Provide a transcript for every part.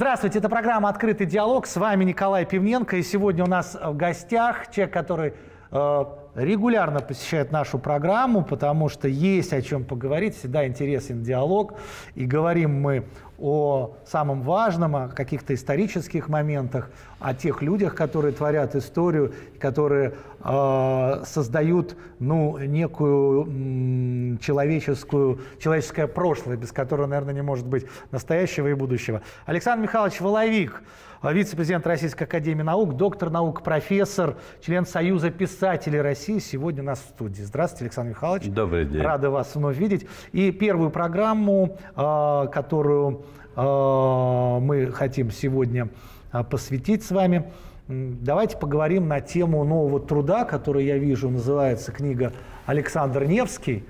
Здравствуйте, это программа «Открытый диалог». С вами Николай Пивненко. И сегодня у нас в гостях человек, который э, регулярно посещает нашу программу, потому что есть о чем поговорить, всегда интересен диалог. И говорим мы о самом важном, о каких-то исторических моментах, о тех людях, которые творят историю, которые э, создают ну, некую человеческую, человеческое прошлое, без которого, наверное, не может быть настоящего и будущего. Александр Михайлович Воловик, вице-президент Российской Академии Наук, доктор наук, профессор, член Союза писателей России. Сегодня у нас в студии. Здравствуйте, Александр Михайлович. Добрый день. Рада вас вновь видеть. И первую программу, а, которую а, мы хотим сегодня а, посвятить с вами, давайте поговорим на тему нового труда, который я вижу, называется книга «Александр Невский»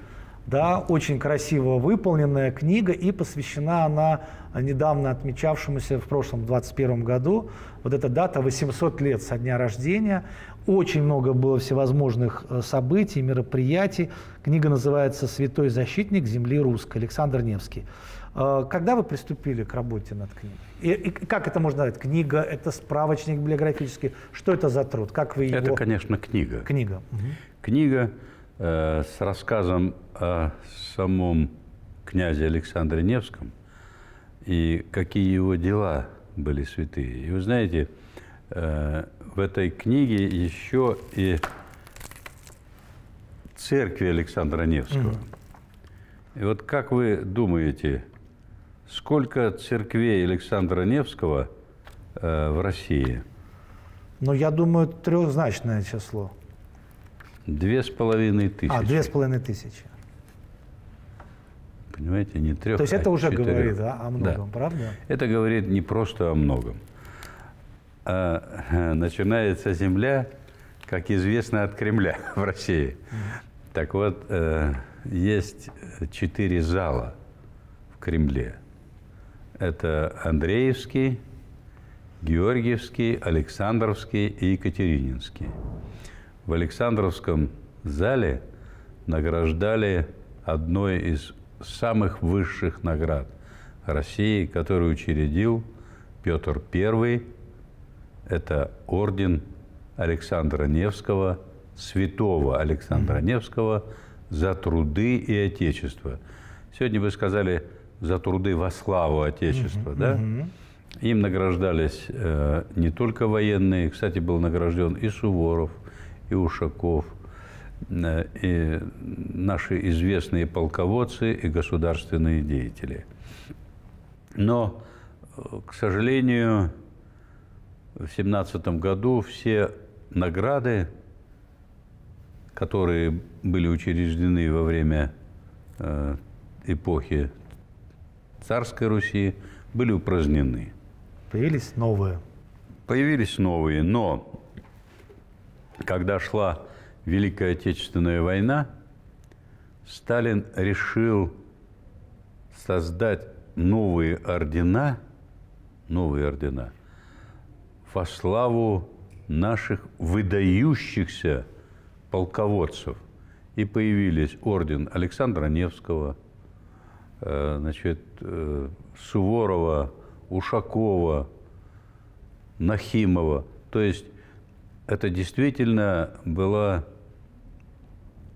да, очень красиво выполненная книга, и посвящена она а, недавно отмечавшемуся в прошлом 21 году, вот эта дата 800 лет со дня рождения, очень много было всевозможных э, событий, мероприятий. Книга называется «Святой защитник земли русской» Александр Невский. А, когда вы приступили к работе над книгой? И, и как это можно назвать? Книга, это справочник библиографический. Что это за труд? Как вы его... Это, конечно, книга. Книга. Угу. Книга Э, с рассказом о самом князе Александре Невском и какие его дела были святые. И вы знаете, э, в этой книге еще и церкви Александра Невского. И вот как вы думаете, сколько церквей Александра Невского э, в России? Ну, я думаю, трехзначное число. Две с половиной тысячи. А, две с половиной тысячи. Понимаете, не трех, То есть а это уже четырех. говорит а, о многом, да. правда? Это говорит не просто о многом. А, начинается земля, как известно, от Кремля в России. Так вот, э, есть четыре зала в Кремле. Это Андреевский, Георгиевский, Александровский и Екатерининский в Александровском зале награждали одной из самых высших наград России, которую учредил Петр I. Это орден Александра Невского, святого Александра Невского, за труды и Отечество. Сегодня вы сказали за труды во славу Отечества, да? Им награждались э, не только военные, кстати, был награжден и Суворов, и Ушаков, э, и наши известные полководцы и государственные деятели. Но, э, к сожалению, в 1917 году все награды, которые были учреждены во время э, эпохи царской Руси, были упразднены. Появились новые. Появились новые, но когда шла Великая Отечественная война, Сталин решил создать новые ордена, новые ордена во славу наших выдающихся полководцев. И появились орден Александра Невского, э, значит, э, Суворова, Ушакова, Нахимова. То есть это действительно была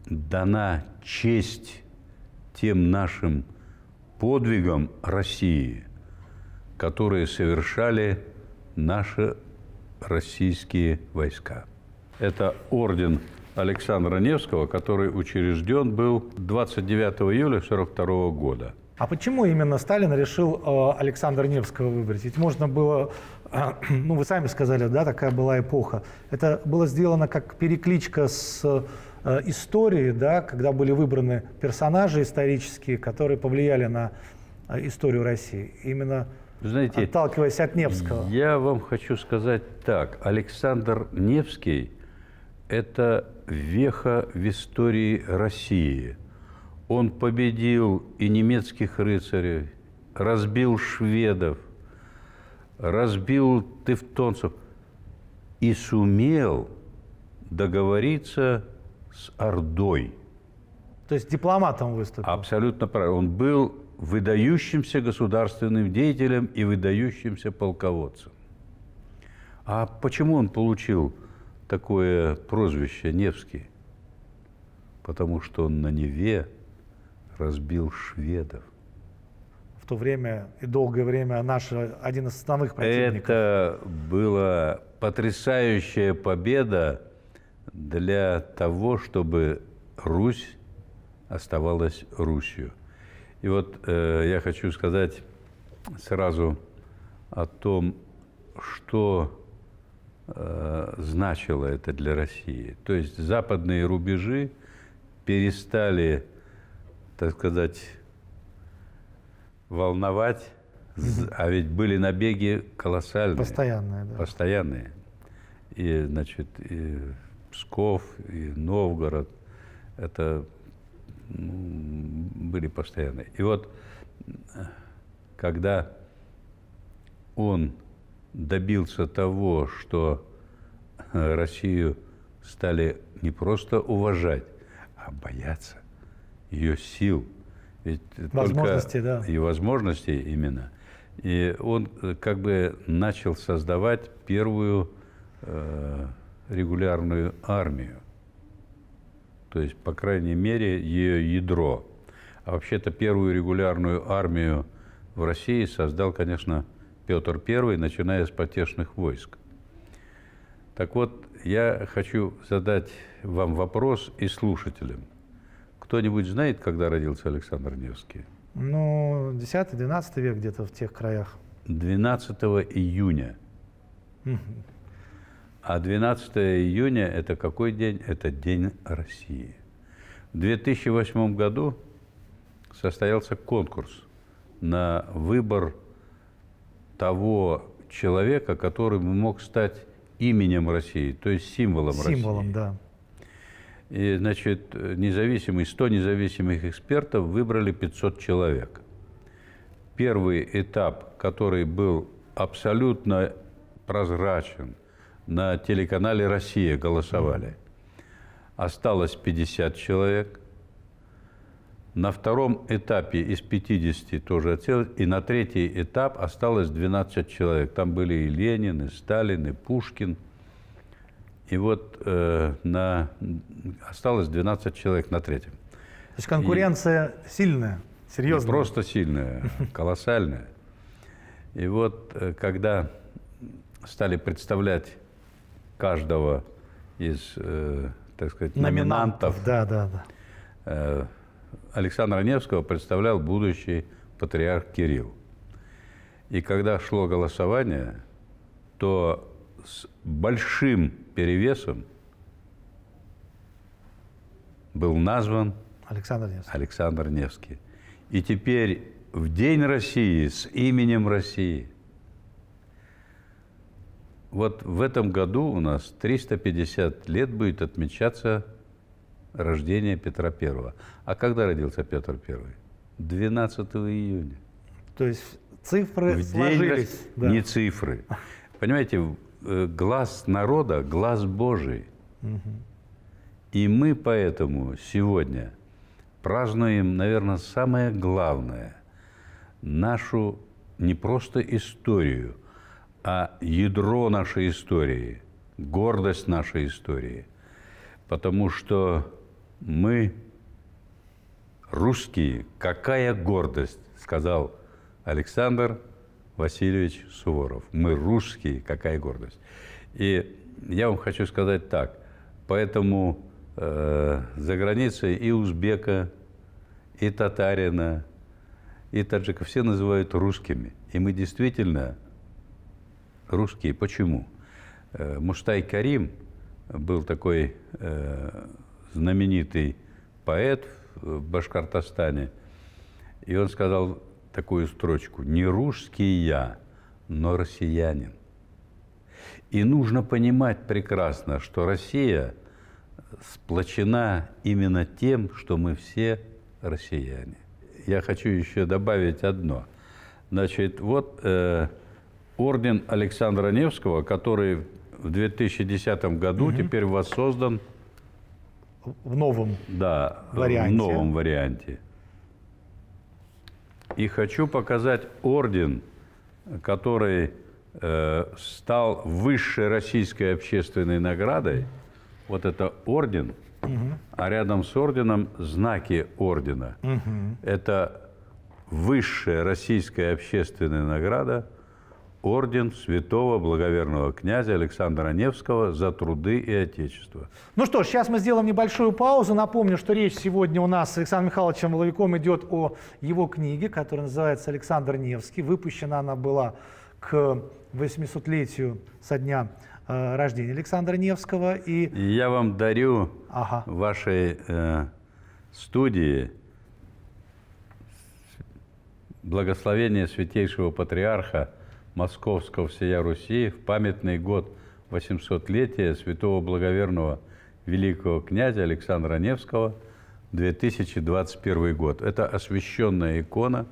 дана честь тем нашим подвигам России, которые совершали наши российские войска. Это орден Александра Невского, который учрежден был 29 июля 1942 года. А почему именно Сталин решил э, Александра Невского выбрать? Ведь можно было а, ну, вы сами сказали, да, такая была эпоха. Это было сделано как перекличка с э, истории, да, когда были выбраны персонажи исторические, которые повлияли на э, историю России. Именно знаете, отталкиваясь от Невского. Я вам хочу сказать так. Александр Невский – это веха в истории России. Он победил и немецких рыцарей, разбил шведов, разбил тевтонцев и сумел договориться с Ордой. То есть дипломатом выступил? Абсолютно правильно. Он был выдающимся государственным деятелем и выдающимся полководцем. А почему он получил такое прозвище Невский? Потому что он на Неве разбил шведов в то время и долгое время наш один из основных противников. Это была потрясающая победа для того, чтобы Русь оставалась Русью. И вот э, я хочу сказать сразу о том, что э, значило это для России. То есть западные рубежи перестали, так сказать, волновать. А ведь были набеги колоссальные. Постоянные, да. Постоянные. И, значит, и Псков, и Новгород. Это ну, были постоянные. И вот, когда он добился того, что Россию стали не просто уважать, а бояться ее сил – ведь возможности, да. И возможности именно. И он э, как бы начал создавать первую э, регулярную армию. То есть, по крайней мере, ее ядро. А вообще-то первую регулярную армию в России создал, конечно, Петр I, начиная с потешных войск. Так вот, я хочу задать вам вопрос и слушателям. Кто-нибудь знает, когда родился Александр Невский? Ну, 10-12 век где-то в тех краях. 12 июня. А 12 июня – это какой день? Это День России. В 2008 году состоялся конкурс на выбор того человека, который мог стать именем России, то есть символом, символом России. Символом, да. И, значит, независимые, 100 независимых экспертов выбрали 500 человек. Первый этап, который был абсолютно прозрачен, на телеканале «Россия» голосовали. Осталось 50 человек. На втором этапе из 50 тоже отсел, и на третий этап осталось 12 человек. Там были и Ленин, и Сталин, и Пушкин – и вот э, на, осталось 12 человек на третьем. То есть конкуренция и, сильная, серьезная. Просто сильная, колоссальная. И вот э, когда стали представлять каждого из, э, так сказать, номинантов, номинантов да, да, да. Э, Александра Невского представлял будущий патриарх Кирилл. И когда шло голосование, то с большим перевесом был назван Александр Невский. Александр Невский. И теперь в День России с именем России. Вот в этом году у нас 350 лет будет отмечаться рождение Петра Первого. А когда родился Петр Первый? 12 июня. То есть цифры в сложились. День... Да. Не цифры. Понимаете, Э, глаз народа, глаз Божий. Угу. И мы поэтому сегодня празднуем, наверное, самое главное – нашу не просто историю, а ядро нашей истории, гордость нашей истории. Потому что мы русские, какая гордость, сказал Александр Васильевич Суворов. Мы русские, какая гордость. И я вам хочу сказать так. Поэтому э, за границей и узбека, и татарина, и таджика все называют русскими. И мы действительно русские. Почему? Э, Муштай Карим был такой э, знаменитый поэт в Башкортостане. И он сказал, такую строчку. Не русский я, но россиянин. И нужно понимать прекрасно, что Россия сплочена именно тем, что мы все россияне. Я хочу еще добавить одно. Значит, вот э, орден Александра Невского, который в 2010 году угу. теперь воссоздан в новом да, варианте. В новом варианте. И хочу показать орден, который э, стал высшей российской общественной наградой. Вот это орден, угу. а рядом с орденом знаки ордена. Угу. Это высшая российская общественная награда – орден святого благоверного князя Александра Невского за труды и отечество. Ну что ж, сейчас мы сделаем небольшую паузу. Напомню, что речь сегодня у нас с Александром Михайловичем Воловиком идет о его книге, которая называется «Александр Невский». Выпущена она была к 800-летию со дня э, рождения Александра Невского. И... Я вам дарю ага. вашей э, студии благословение святейшего патриарха – Московского всея Руси в памятный год 800-летия святого благоверного великого князя Александра Невского 2021 год. Это освященная икона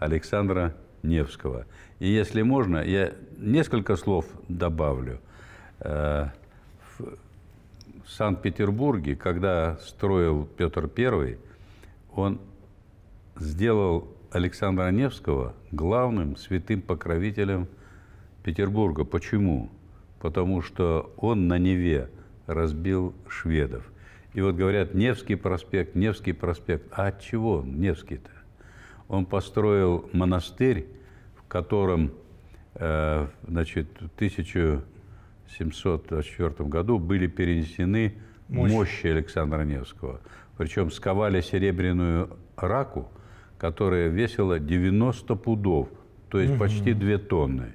Александра Невского. И если можно, я несколько слов добавлю. Э, в Санкт-Петербурге, когда строил Петр I, он сделал Александра Невского главным святым покровителем Петербурга. Почему? Потому что он на Неве разбил шведов. И вот говорят, Невский проспект, Невский проспект. А от чего он, Невский-то? Он построил монастырь, в котором э, значит, в 1704 году были перенесены мощи, мощи Александра Невского. Причем сковали серебряную раку – которая весила 90 пудов, то есть угу. почти 2 тонны.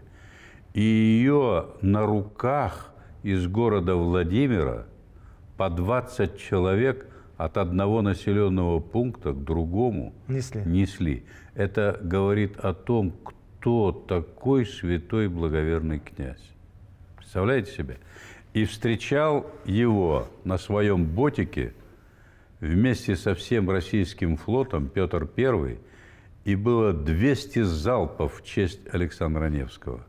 И ее на руках из города Владимира по 20 человек от одного населенного пункта к другому несли. несли. Это говорит о том, кто такой святой благоверный князь. Представляете себе? И встречал его на своем ботике – вместе со всем российским флотом Петр I, и было 200 залпов в честь Александра Невского.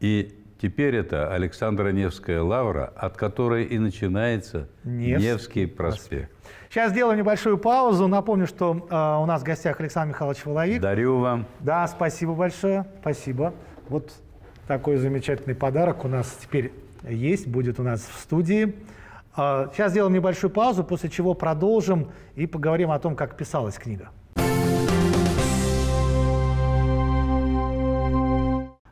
И теперь это Александра Невская лавра, от которой и начинается Невский, Невский проспект. Сейчас сделаю небольшую паузу. Напомню, что э, у нас в гостях Александр Михайлович Воловик. Дарю вам. Да, спасибо большое. Спасибо. Вот такой замечательный подарок у нас теперь есть, будет у нас в студии. Сейчас а, сделаем небольшую паузу, после чего продолжим и поговорим о том, как писалась книга.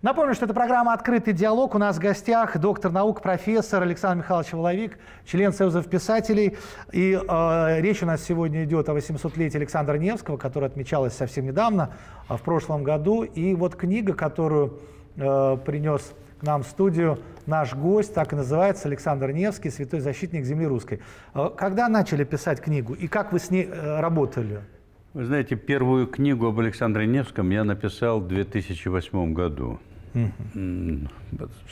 Напомню, что это программа «Открытый диалог». У нас в гостях доктор наук, профессор Александр Михайлович Воловик, член Союза писателей. И э, речь у нас сегодня идет о 800-летии Александра Невского, которое отмечалось совсем недавно, а, в прошлом году. И вот книга, которую э, принес нам в студию наш гость, так и называется, Александр Невский, святой защитник земли русской. Э, когда начали писать книгу и как вы с ней э, работали? Вы знаете, первую книгу об Александре Невском я написал в 2008 году. Угу.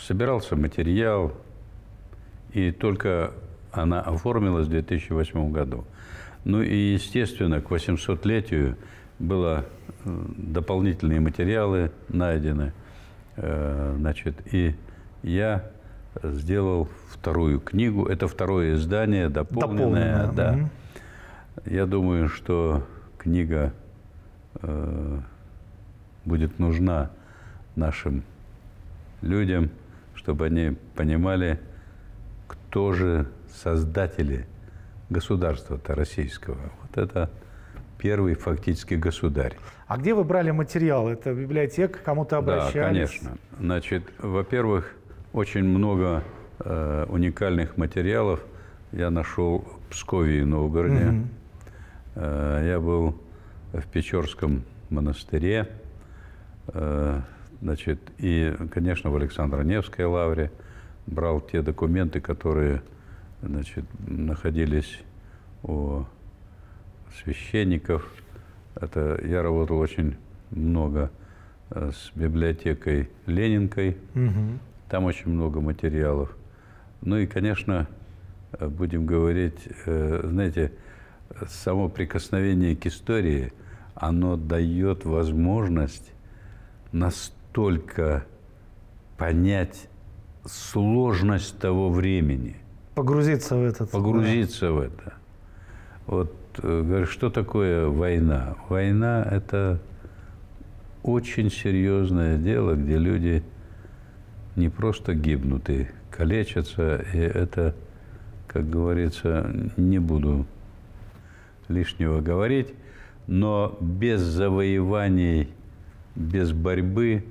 Собирался материал, и только она оформилась в 2008 году. Ну и, естественно, к 800-летию было э, дополнительные материалы найдены – Э, значит, и я сделал вторую книгу. Это второе издание, дополненное. дополненное. Да. Угу. Я думаю, что книга э, будет нужна нашим людям, чтобы они понимали, кто же создатели государства-то российского. Вот это первый фактически государь. А где вы брали материал? Это библиотека, кому-то обращались? Да, конечно. Значит, во-первых, очень много э, уникальных материалов я нашел в Пскове и Новгороде. Угу. Э, я был в Печорском монастыре, э, значит, и, конечно, в Александро-Невской лавре брал те документы, которые значит, находились у священников. Это я работал очень много э, с библиотекой Ленинкой. Угу. Там очень много материалов. Ну и, конечно, э, будем говорить, э, знаете, само прикосновение к истории, оно дает возможность настолько понять сложность того времени. Погрузиться в это. Погрузиться да. в это. Вот Э, говорю, что такое война? Война – это очень серьезное дело, где люди не просто гибнут и калечатся, и это, как говорится, не буду лишнего говорить, но без завоеваний, без борьбы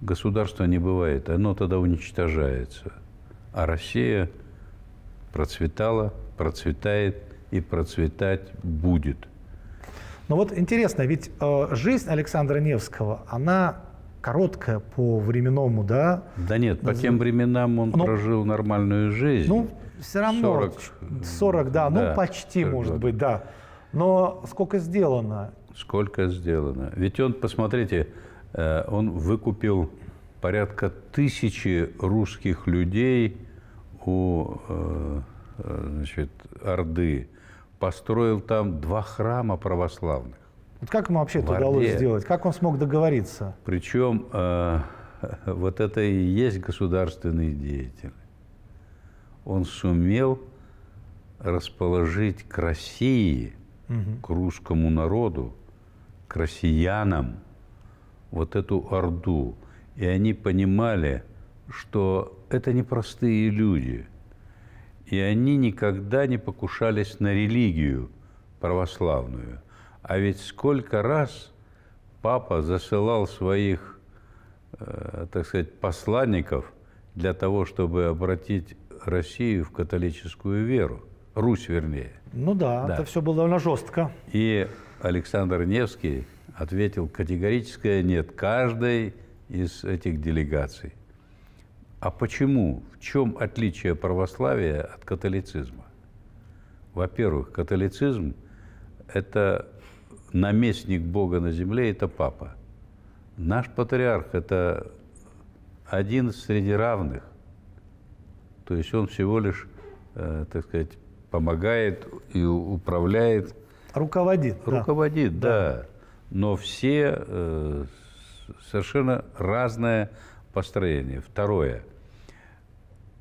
государство не бывает, оно тогда уничтожается. А Россия процветала, процветает, и процветать будет. Ну вот интересно, ведь э, жизнь Александра Невского, она короткая по временному, да? Да нет, по тем временам он ну, прожил нормальную жизнь. Ну, все равно 40, 40 да, да, ну почти, может год. быть, да. Но сколько сделано? Сколько сделано? Ведь он, посмотрите, э, он выкупил порядка тысячи русских людей у э, э, значит, Орды построил там два храма православных. Вот как ему вообще это удалось сделать? Как он смог договориться? Причем э, вот это и есть государственный деятель. Он сумел расположить к России, угу. к русскому народу, к россиянам вот эту орду. И они понимали, что это не простые люди – и они никогда не покушались на религию православную. А ведь сколько раз папа засылал своих, э, так сказать, посланников для того, чтобы обратить Россию в католическую веру. Русь, вернее. Ну да, да. это все было довольно жестко. И Александр Невский ответил категорическое «нет» каждой из этих делегаций. А почему? В чем отличие православия от католицизма? Во-первых, католицизм – это наместник Бога на земле, это папа. Наш патриарх – это один среди равных. То есть он всего лишь, э, так сказать, помогает и управляет. Руководит. Руководит, да. да. Но все э, совершенно разное построение. Второе –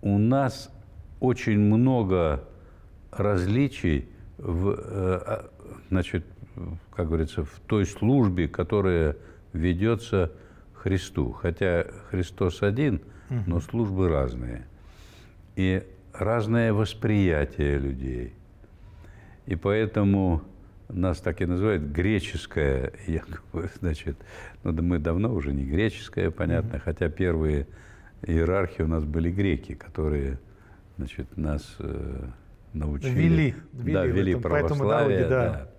у нас очень много различий в, э, а, значит, как говорится, в той службе, которая ведется Христу. Хотя Христос один, но службы разные. И разное восприятие людей. И поэтому нас так и называют греческое, я значит, ну, да, мы давно уже не греческое, понятно, mm-hmm. хотя первые иерархии у нас были греки, которые значит, нас э, научили. Вели, вели, да, вели этом, православие. Дороге, да. Да.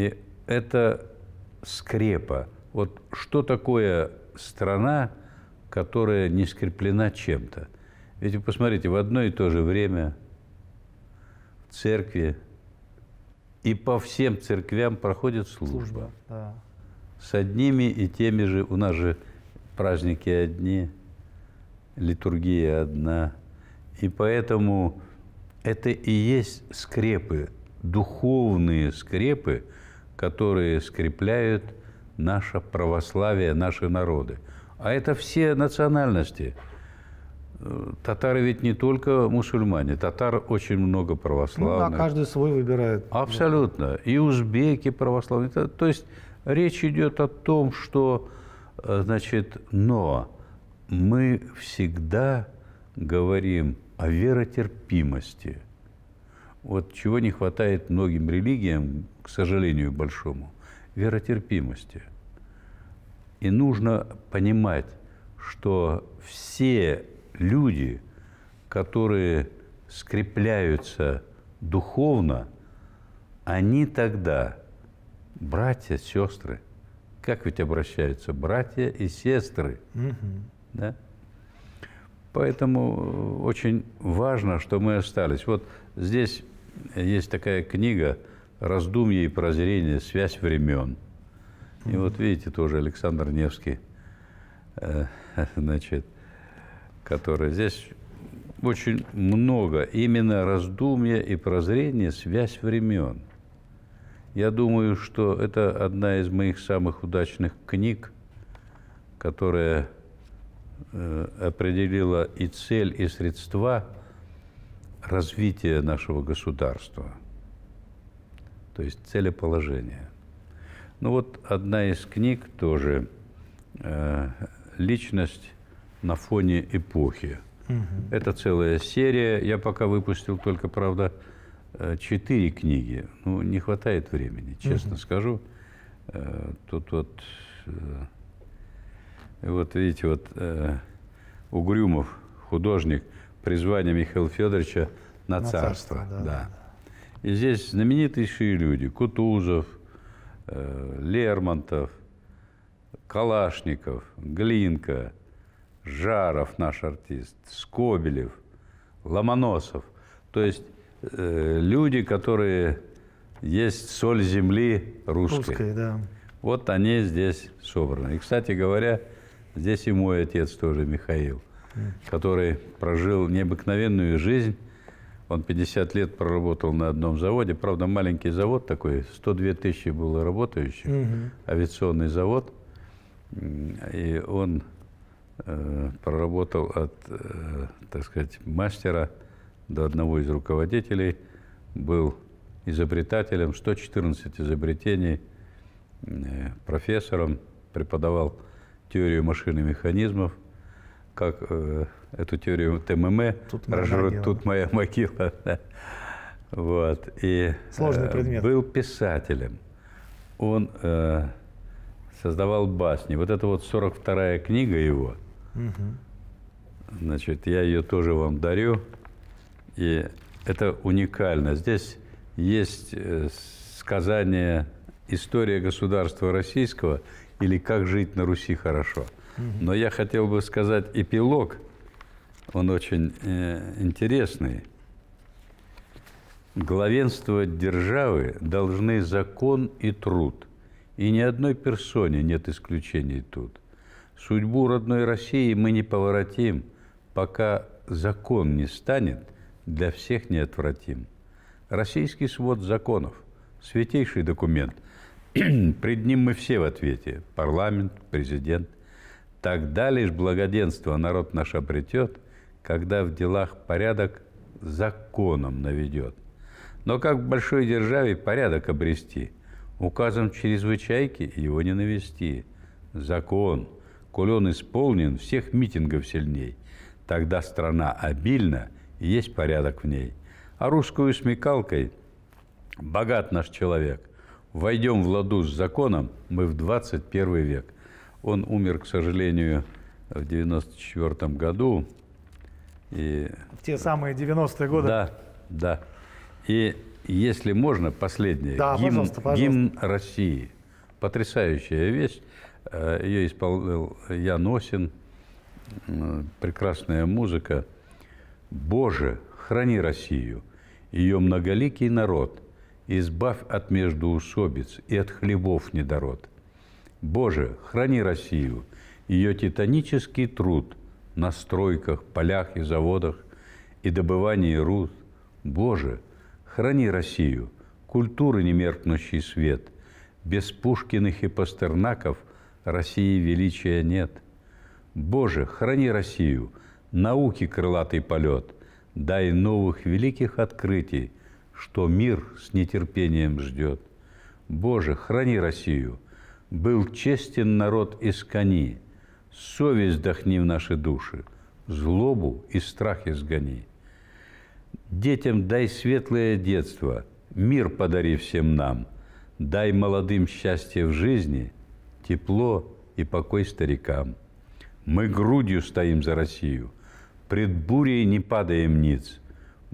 И это скрепа. Вот что такое страна, которая не скреплена чем-то? Ведь вы посмотрите, в одно и то же время в церкви и по всем церквям проходит служба. служба да. С одними и теми же, у нас же праздники одни – литургия одна. И поэтому это и есть скрепы, духовные скрепы, которые скрепляют наше православие, наши народы. А это все национальности. Э, татары ведь не только мусульмане, татар очень много православных. Ну да, каждый свой выбирает. Абсолютно. И узбеки православные. То есть речь идет о том, что, э, значит, но мы всегда говорим о веротерпимости. Вот чего не хватает многим религиям, к сожалению большому, веротерпимости. И нужно понимать, что все люди, которые скрепляются духовно, они тогда братья, сестры. Как ведь обращаются братья и сестры? Угу. Да? Поэтому э, очень важно, что мы остались. Вот здесь есть такая книга «Раздумье и прозрение. Связь времен». И вот видите, тоже Александр Невский, э, значит, который здесь очень много именно раздумья и прозрения, связь времен. Я думаю, что это одна из моих самых удачных книг, которая Э, определила и цель, и средства развития нашего государства, то есть целеположение. Ну вот одна из книг тоже э, «Личность на фоне эпохи». Угу. Это целая серия. Я пока выпустил только, правда, э, четыре книги. Ну, не хватает времени, честно угу. скажу. Тут вот вот видите, вот э, Угрюмов, художник, призвание Михаила Федоровича на, на царство. царство да, да. Да. И здесь знаменитейшие люди. Кутузов, э, Лермонтов, Калашников, Глинка, Жаров наш артист, Скобелев, Ломоносов. То есть э, люди, которые есть соль земли русской. русской да. Вот они здесь собраны. И, кстати говоря, Здесь и мой отец тоже, Михаил, который прожил необыкновенную жизнь. Он 50 лет проработал на одном заводе. Правда, маленький завод такой, 102 тысячи было работающих, угу. авиационный завод. И он э, проработал от, э, так сказать, мастера до одного из руководителей. Был изобретателем, 114 изобретений, э, профессором, преподавал теорию машин и механизмов, как э, эту теорию ТММ. Тут, разжир... Тут моя могила. Вот. И, Сложный э, предмет. Э, был писателем. Он э, создавал басни. Вот это вот 42-я книга его. Угу. Значит, я ее тоже вам дарю. И это уникально. Здесь есть э, сказание «История государства российского» или «Как жить на Руси хорошо». Но я хотел бы сказать эпилог, он очень э, интересный. Главенствовать державы должны закон и труд. И ни одной персоне нет исключений тут. Судьбу родной России мы не поворотим, пока закон не станет для всех неотвратим. Российский свод законов – святейший документ – Пред ним мы все в ответе. Парламент, президент. Тогда лишь благоденство народ наш обретет, когда в делах порядок законом наведет. Но как в большой державе порядок обрести? Указом чрезвычайки его не навести. Закон, коль он исполнен, всех митингов сильней. Тогда страна обильна, и есть порядок в ней. А русскую смекалкой богат наш человек – войдем в ладу с законом, мы в 21 век. Он умер, к сожалению, в 94 году. И... В те самые 90-е годы. Да, да. И если можно, последнее. Да, гимн, пожалуйста, пожалуйста. гимн России. Потрясающая вещь. Э, ее исполнил Ян Осин. Прекрасная музыка. «Боже, храни Россию, ее многоликий народ – избавь от междуусобиц и от хлебов недород. Боже, храни Россию, ее титанический труд на стройках, полях и заводах и добывании руд. Боже, храни Россию, культуры немеркнущий свет. Без Пушкиных и Пастернаков России величия нет. Боже, храни Россию, науки крылатый полет, дай новых великих открытий что мир с нетерпением ждет. Боже, храни Россию! Был честен народ искони, совесть дохни в наши души, злобу и страх изгони. Детям дай светлое детство, мир подари всем нам, дай молодым счастье в жизни, тепло и покой старикам. Мы грудью стоим за Россию, пред бурей не падаем ниц –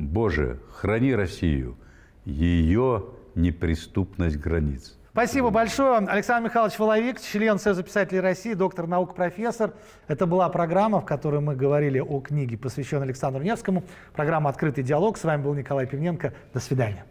Боже, храни Россию, ее неприступность границ. Спасибо большое. Александр Михайлович Воловик, член Союза писателей России, доктор наук, профессор. Это была программа, в которой мы говорили о книге, посвященной Александру Невскому. Программа «Открытый диалог». С вами был Николай Пивненко. До свидания.